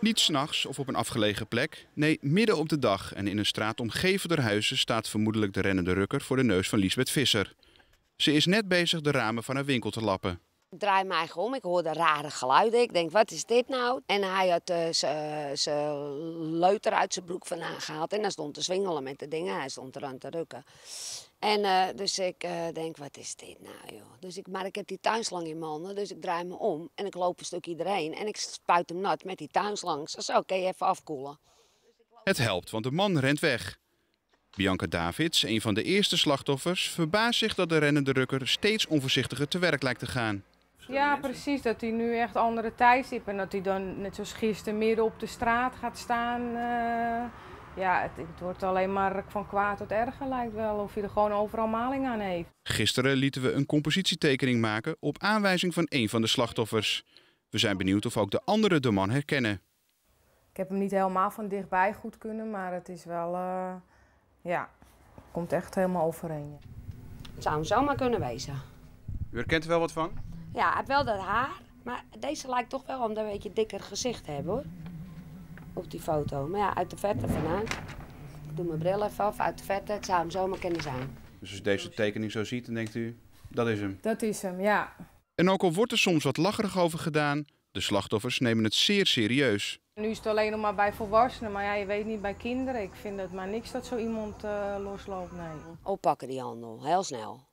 Niet s'nachts of op een afgelegen plek, nee midden op de dag en in een straat omgeven door huizen staat vermoedelijk de rennende rukker voor de neus van Lisbeth Visser. Ze is net bezig de ramen van haar winkel te lappen. Ik draai mij om, ik hoorde rare geluiden. Ik denk, wat is dit nou? En hij had uh, zijn leuter uit zijn broek vandaan gehaald. En hij stond te zwingelen met de dingen. Hij stond aan te rukken. En eh, dus ik denk, wat is dit nou joh? Dus ik, maar ik heb die tuinslang in mijn handen, dus ik draai me om. En ik loop een stuk iedereen en ik spuit hem nat met die tuinslang. Zo, oké, even afkoelen. Het helpt, want de man rent weg. Bianca Davids, een van de eerste slachtoffers, verbaast zich dat de rennende rukker steeds onvoorzichtiger te werk lijkt te gaan. Ja, precies. Dat hij nu echt andere tijdstippen. En dat hij dan net zoals gisteren midden op de straat gaat staan. Eh, ja, het, wordt alleen maar van kwaad tot erger lijkt wel. Of hij er gewoon overal maling aan heeft. Gisteren lieten we een compositietekening maken op aanwijzing van een van de slachtoffers. We zijn benieuwd of ook de anderen de man herkennen. Ik heb hem niet helemaal van dichtbij goed kunnen, maar het is wel... Uh, ja, komt echt helemaal overeen. Het zou hem zomaar kunnen wezen. U herkent er wel wat van? Ja, hij heeft wel dat haar. Maar deze lijkt toch wel om een beetje dikker gezicht hebben hoor. Op die foto. Maar ja, uit de verte vandaan. Ik doe mijn bril even af, uit de verte. Het zou hem zomaar kunnen zijn. Dus als je deze tekening zo ziet, dan denkt u, dat is hem. Dat is hem, ja. En ook al wordt er soms wat lacherig over gedaan, de slachtoffers nemen het zeer serieus. Nu is het alleen nog maar bij volwassenen, maar ja, je weet niet bij kinderen. Ik vind het maar niks dat zo iemand eh, losloopt, nee. pakken die handel, heel snel.